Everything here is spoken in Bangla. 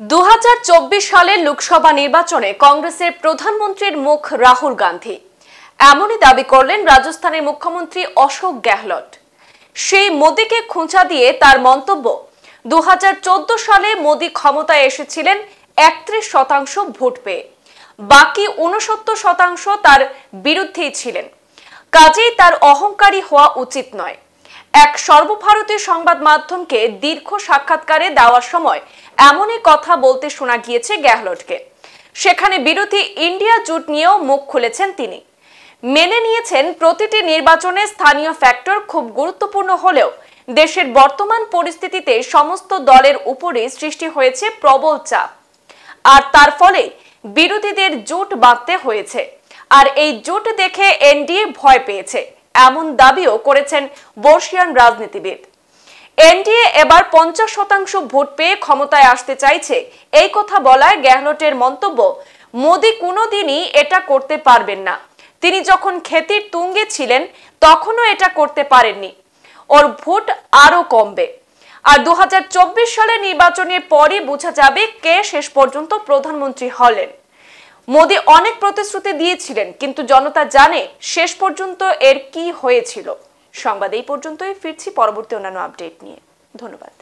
2024 সালের লোকসভা নির্বাচনে কংগ্রেসের প্রধানমন্ত্রীর মুখ রাহুল গান্ধী এমনই দাবি করলেন রাজস্থানের মুখ্যমন্ত্রী অশোক গেহলট সেই মোদীকে খুঁচা দিয়ে তার মন্তব্য দু সালে মোদী ক্ষমতায় এসেছিলেন একত্রিশ শতাংশ ভোট পেয়ে বাকি উনসত্তর শতাংশ তার বিরুদ্ধেই ছিলেন কাজেই তার অহংকারী হওয়া উচিত নয় এক সর্বভারতীয় সংবাদ মাধ্যমকে দীর্ঘ সাক্ষাৎকারে দেওয়ার সময় এমনই কথা বলতে শোনা গিয়েছে গেহলটকে সেখানে বিরোধী ইন্ডিয়া জুট নিয়েও মুখ খুলেছেন তিনি মেনে নিয়েছেন প্রতিটি নির্বাচনে স্থানীয় ফ্যাক্টর খুব গুরুত্বপূর্ণ হলেও দেশের বর্তমান পরিস্থিতিতে সমস্ত দলের উপরে সৃষ্টি হয়েছে প্রবল চাপ আর তার ফলে বিরোধীদের জোট বাঁধতে হয়েছে আর এই জোট দেখে এনডিএ ভয় পেয়েছে এমন দাবিও করেছেন বর্ষিয়ান রাজনীতিবিদ এনডিএ এবার পঞ্চাশ শতাংশ ভোট পেয়ে ক্ষমতায় আসতে চাইছে এই কথা বলায় গেহলটের মন্তব্য মোদি কোনোদিনই এটা করতে পারবেন না তিনি যখন খ্যাতির তুঙ্গে ছিলেন তখনও এটা করতে পারেননি ওর ভোট আরও কমবে আর দু সালে নির্বাচনের পরই বোঝা যাবে কে শেষ পর্যন্ত প্রধানমন্ত্রী হলেন মোদী অনেক প্রতিশ্রুতি দিয়েছিলেন কিন্তু জনতা জানে শেষ পর্যন্ত এর কি হয়েছিল সংবাদ এই পর্যন্তই ফিরছি পরবর্তী অন্যান্য আপডেট নিয়ে ধন্যবাদ